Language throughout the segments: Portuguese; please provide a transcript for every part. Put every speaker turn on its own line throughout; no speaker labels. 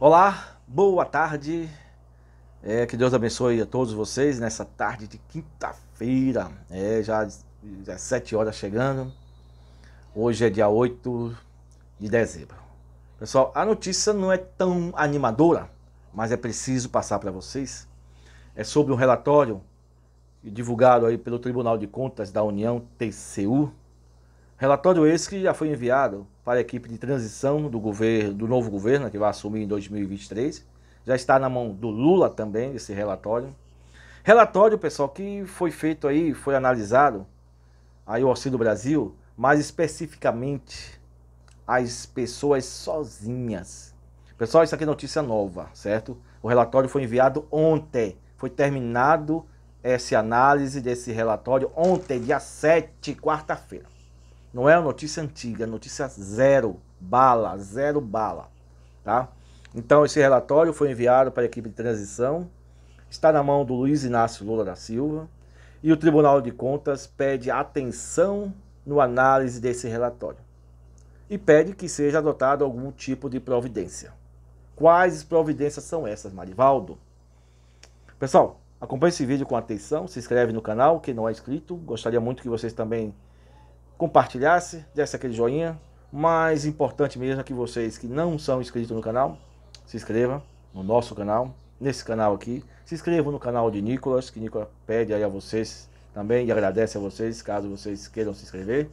Olá, boa tarde. É, que Deus abençoe a todos vocês nessa tarde de quinta-feira. É, já 17 horas chegando. Hoje é dia 8 de dezembro. Pessoal, a notícia não é tão animadora, mas é preciso passar para vocês. É sobre um relatório divulgado aí pelo Tribunal de Contas da União, TCU, Relatório esse que já foi enviado para a equipe de transição do governo, do novo governo né, que vai assumir em 2023. Já está na mão do Lula também esse relatório. Relatório, pessoal, que foi feito aí, foi analisado aí o Auxílio Brasil, mais especificamente as pessoas sozinhas. Pessoal, isso aqui é notícia nova, certo? O relatório foi enviado ontem, foi terminado essa análise desse relatório ontem, dia 7, quarta-feira. Não é notícia antiga, é notícia zero bala, zero bala, tá? Então esse relatório foi enviado para a equipe de transição, está na mão do Luiz Inácio Lula da Silva e o Tribunal de Contas pede atenção no análise desse relatório e pede que seja adotado algum tipo de providência. Quais providências são essas, Marivaldo? Pessoal, acompanhe esse vídeo com atenção, se inscreve no canal, quem não é inscrito, gostaria muito que vocês também compartilhasse, desse aquele joinha. Mais importante mesmo é que vocês que não são inscritos no canal, se inscrevam no nosso canal, nesse canal aqui. Se inscrevam no canal de Nicolas, que Nicolas pede aí a vocês também e agradece a vocês, caso vocês queiram se inscrever.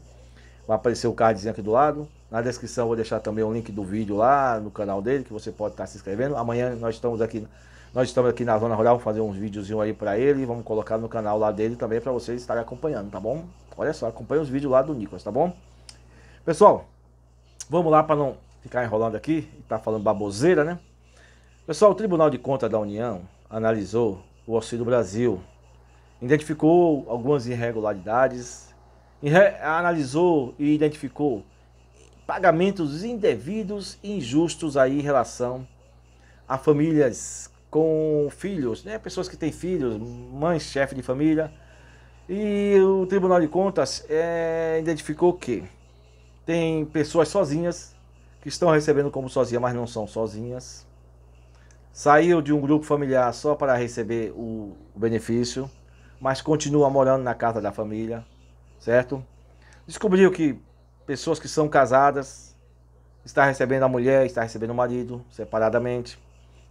Vai aparecer o cardzinho aqui do lado. Na descrição vou deixar também o link do vídeo lá no canal dele, que você pode estar se inscrevendo. Amanhã nós estamos aqui, nós estamos aqui na Zona Rural, fazer uns videozinhos aí para ele. Vamos colocar no canal lá dele também para vocês estarem acompanhando, tá bom? Olha só, acompanha os vídeos lá do Nicolas, tá bom? Pessoal, vamos lá para não ficar enrolando aqui e tá falando baboseira, né? Pessoal, o Tribunal de Contas da União analisou o Auxílio Brasil, identificou algumas irregularidades, analisou e identificou pagamentos indevidos e injustos aí em relação a famílias com filhos, né? Pessoas que têm filhos, mães chefe de família, e o Tribunal de Contas é, identificou que tem pessoas sozinhas, que estão recebendo como sozinha, mas não são sozinhas. Saiu de um grupo familiar só para receber o benefício, mas continua morando na casa da família, certo? Descobriu que pessoas que são casadas está recebendo a mulher, está recebendo o marido separadamente.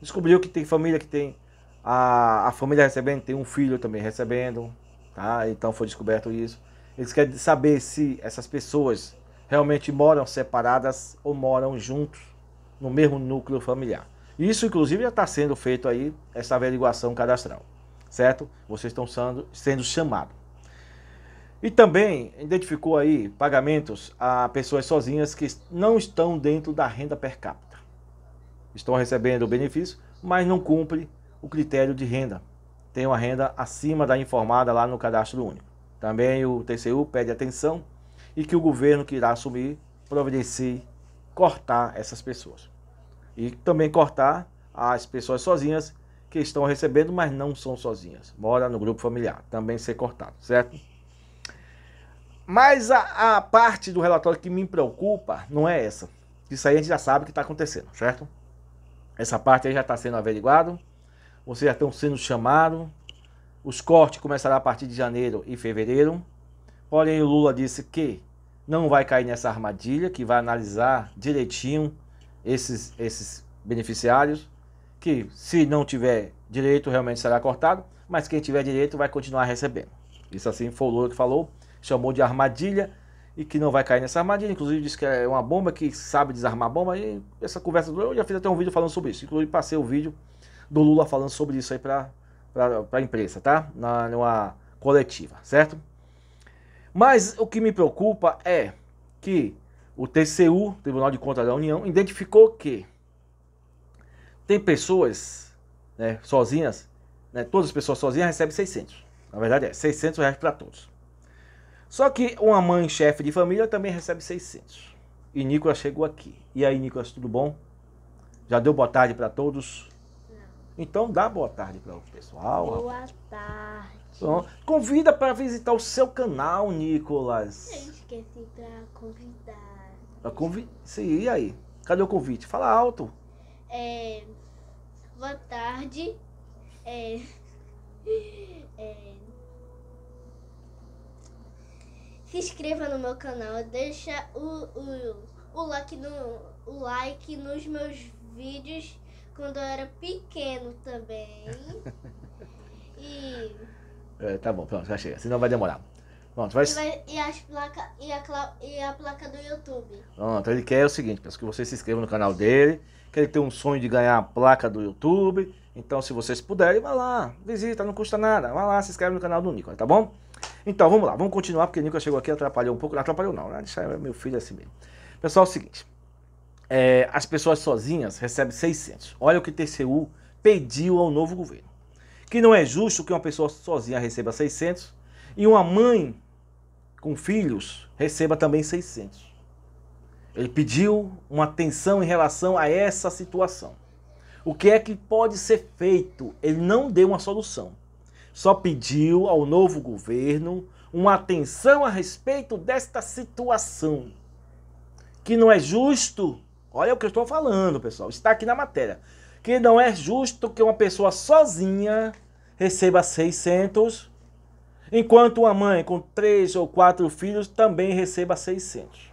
Descobriu que tem família que tem a, a família recebendo, tem um filho também recebendo, Tá? Então foi descoberto isso. Eles querem saber se essas pessoas realmente moram separadas ou moram juntos no mesmo núcleo familiar. Isso, inclusive, já está sendo feito aí, essa averiguação cadastral, certo? Vocês estão sendo, sendo chamados. E também identificou aí pagamentos a pessoas sozinhas que não estão dentro da renda per capita. Estão recebendo o benefício, mas não cumpre o critério de renda tem uma renda acima da informada lá no cadastro único. Também o TCU pede atenção e que o governo que irá assumir providencie cortar essas pessoas. E também cortar as pessoas sozinhas que estão recebendo, mas não são sozinhas. Mora no grupo familiar, também ser cortado, certo? Mas a, a parte do relatório que me preocupa não é essa. Isso aí a gente já sabe que está acontecendo, certo? Essa parte aí já está sendo averiguado vocês já estão sendo chamados. Os cortes começarão a partir de janeiro e fevereiro. Porém, o Lula disse que não vai cair nessa armadilha, que vai analisar direitinho esses, esses beneficiários, que se não tiver direito, realmente será cortado, mas quem tiver direito vai continuar recebendo. Isso assim foi o Lula que falou, chamou de armadilha e que não vai cair nessa armadilha. Inclusive disse que é uma bomba que sabe desarmar bomba. E essa conversa eu já fiz até um vídeo falando sobre isso. Inclusive passei o vídeo do Lula falando sobre isso aí para a imprensa, tá? Na, numa coletiva, certo? Mas o que me preocupa é que o TCU, Tribunal de Contas da União, identificou que tem pessoas né, sozinhas, né, todas as pessoas sozinhas recebem 600. Na verdade é 600 reais para todos. Só que uma mãe chefe de família também recebe 600. E Nicolas chegou aqui. E aí, Nicolas, tudo bom? Já deu boa tarde para todos? Então dá boa tarde para o pessoal. Boa tarde. Bom, então, convida para visitar o seu canal, Nicolas. Eu esqueci para convidar. Pra convi... e aí? Cadê o convite? Fala alto. É... Boa tarde. É... É... Se inscreva no meu canal, deixa o, o, o, like, no, o like nos meus vídeos quando eu era pequeno também. e. É, tá bom, pronto, já chega. Senão vai demorar. Pronto, vai... E, vai, e, as placa, e, a, cla... e a placa do YouTube. Pronto, ele quer o seguinte, peço que você se inscreva no canal dele, que ele tem um sonho de ganhar a placa do YouTube. Então, se vocês puderem, vai lá, visita, não custa nada. Vai lá, se inscreve no canal do Nicolas, tá bom? Então, vamos lá, vamos continuar, porque o Nicolas chegou aqui e atrapalhou um pouco. Não atrapalhou não, né? Deixa é meu filho é assim mesmo. Pessoal, é o seguinte é, as pessoas sozinhas recebem 600. Olha o que o TCU pediu ao novo governo. Que não é justo que uma pessoa sozinha receba 600 e uma mãe com filhos receba também 600. Ele pediu uma atenção em relação a essa situação. O que é que pode ser feito? Ele não deu uma solução. Só pediu ao novo governo uma atenção a respeito desta situação. Que não é justo Olha o que eu estou falando, pessoal. Está aqui na matéria. Que não é justo que uma pessoa sozinha receba 600, enquanto uma mãe com três ou quatro filhos também receba 600.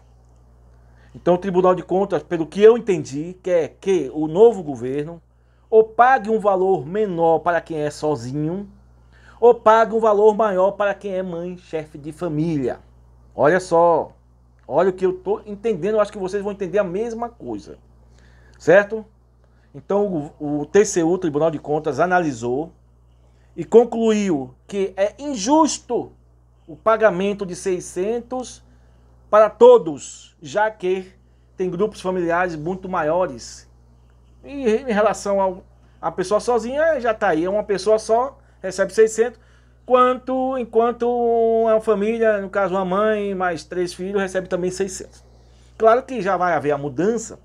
Então, o Tribunal de Contas, pelo que eu entendi, quer que o novo governo ou pague um valor menor para quem é sozinho, ou pague um valor maior para quem é mãe, chefe de família. Olha só, Olha o que eu estou entendendo, eu acho que vocês vão entender a mesma coisa. Certo? Então o, o TCU, Tribunal de Contas, analisou e concluiu que é injusto o pagamento de 600 para todos, já que tem grupos familiares muito maiores. E em relação ao, a pessoa sozinha, já está aí, é uma pessoa só, recebe 600 Quanto, enquanto uma família, no caso uma mãe, mais três filhos, recebe também 600. Claro que já vai haver a mudança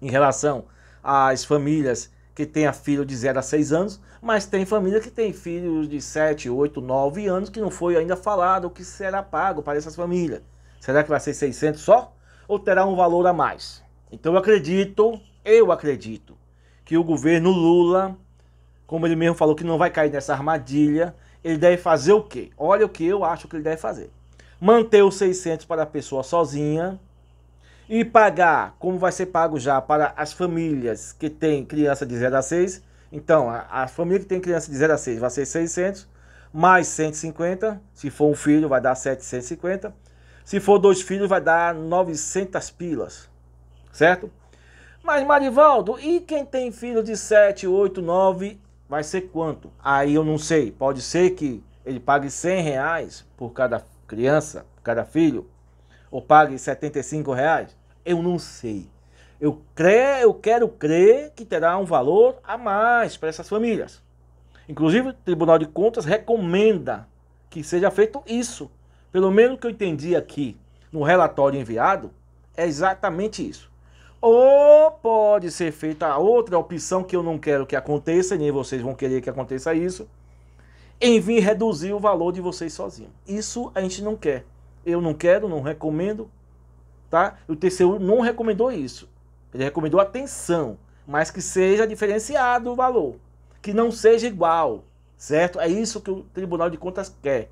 em relação às famílias que tenha filho de 0 a 6 anos, mas tem família que tem filhos de 7, 8, 9 anos que não foi ainda falado o que será pago para essas famílias. Será que vai ser 600 só ou terá um valor a mais? Então eu acredito, eu acredito que o governo Lula, como ele mesmo falou que não vai cair nessa armadilha, ele deve fazer o quê? Olha o que eu acho que ele deve fazer. Manter os 600 para a pessoa sozinha e pagar, como vai ser pago já para as famílias que têm criança de 0 a 6. Então, a, a família que tem criança de 0 a 6 vai ser 600 mais 150, se for um filho vai dar 750. Se for dois filhos, vai dar 900 pilas, certo? Mas, Marivaldo, e quem tem filho de 7, 8, 9 vai ser quanto? Aí eu não sei, pode ser que ele pague 100 reais por cada criança, por cada filho, ou pague 75 reais, eu não sei. Eu, creio, eu quero crer que terá um valor a mais para essas famílias. Inclusive, o Tribunal de Contas recomenda que seja feito isso. Pelo menos que eu entendi aqui no relatório enviado, é exatamente isso. Ou pode ser feita a outra opção que eu não quero que aconteça, nem vocês vão querer que aconteça isso, em vir reduzir o valor de vocês sozinhos. Isso a gente não quer. Eu não quero, não recomendo, tá? O TCU não recomendou isso. Ele recomendou atenção, mas que seja diferenciado o valor, que não seja igual, certo? É isso que o Tribunal de Contas quer.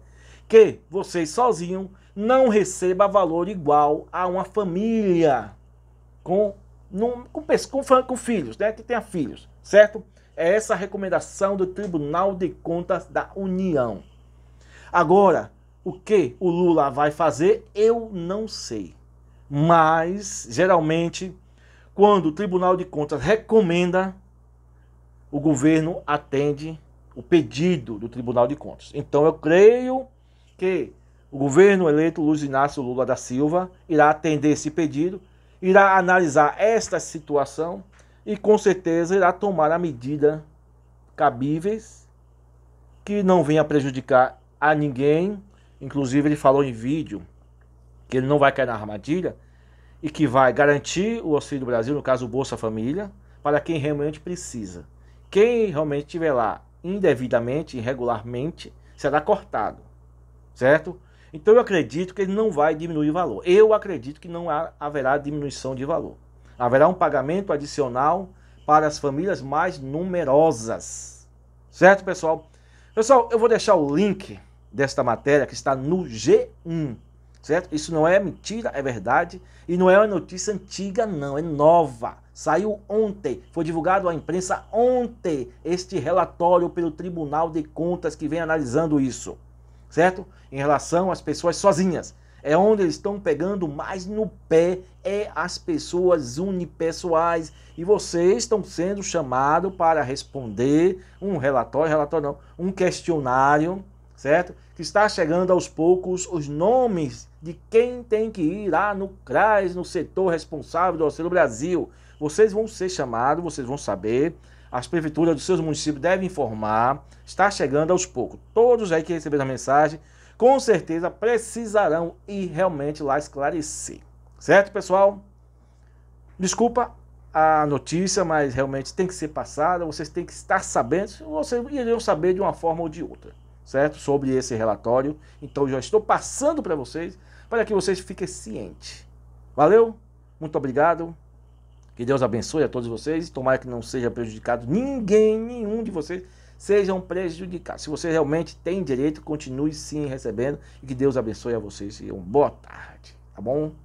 Que vocês sozinhos não receba valor igual a uma família com num, com, com, com filhos, né? Que tenha filhos, certo? É essa a recomendação do Tribunal de Contas da União. Agora, o que o Lula vai fazer, eu não sei. Mas, geralmente, quando o Tribunal de Contas recomenda, o governo atende o pedido do Tribunal de Contas. Então, eu creio que o governo eleito Luiz Inácio Lula da Silva irá atender esse pedido irá analisar esta situação e com certeza irá tomar a medida cabíveis que não venha prejudicar a ninguém. Inclusive ele falou em vídeo que ele não vai cair na armadilha e que vai garantir o auxílio do Brasil, no caso o Bolsa Família, para quem realmente precisa. Quem realmente estiver lá indevidamente, irregularmente, será cortado, certo? Então eu acredito que ele não vai diminuir o valor. Eu acredito que não haverá diminuição de valor. Haverá um pagamento adicional para as famílias mais numerosas. Certo, pessoal? Pessoal, eu vou deixar o link desta matéria que está no G1. Certo? Isso não é mentira, é verdade. E não é uma notícia antiga, não, é nova. Saiu ontem, foi divulgado à imprensa ontem este relatório pelo Tribunal de Contas que vem analisando isso certo? Em relação às pessoas sozinhas. É onde eles estão pegando mais no pé, é as pessoas unipessoais. E vocês estão sendo chamados para responder um relatório, relatório não, um questionário, certo? Que está chegando aos poucos os nomes de quem tem que ir lá no CRAS, no setor responsável do Auxílio Brasil. Vocês vão ser chamados, vocês vão saber. As prefeituras dos seus municípios devem informar. Está chegando aos poucos. Todos aí que receberam a mensagem, com certeza precisarão ir realmente lá esclarecer. Certo, pessoal? Desculpa a notícia, mas realmente tem que ser passada, vocês têm que estar sabendo, vocês iriam saber de uma forma ou de outra, certo? Sobre esse relatório. Então já estou passando para vocês, para que vocês fiquem cientes. Valeu? Muito obrigado. Que Deus abençoe a todos vocês. Tomara que não seja prejudicado ninguém, nenhum de vocês sejam prejudicados. Se você realmente tem direito, continue sim recebendo. E que Deus abençoe a vocês e uma boa tarde, tá bom?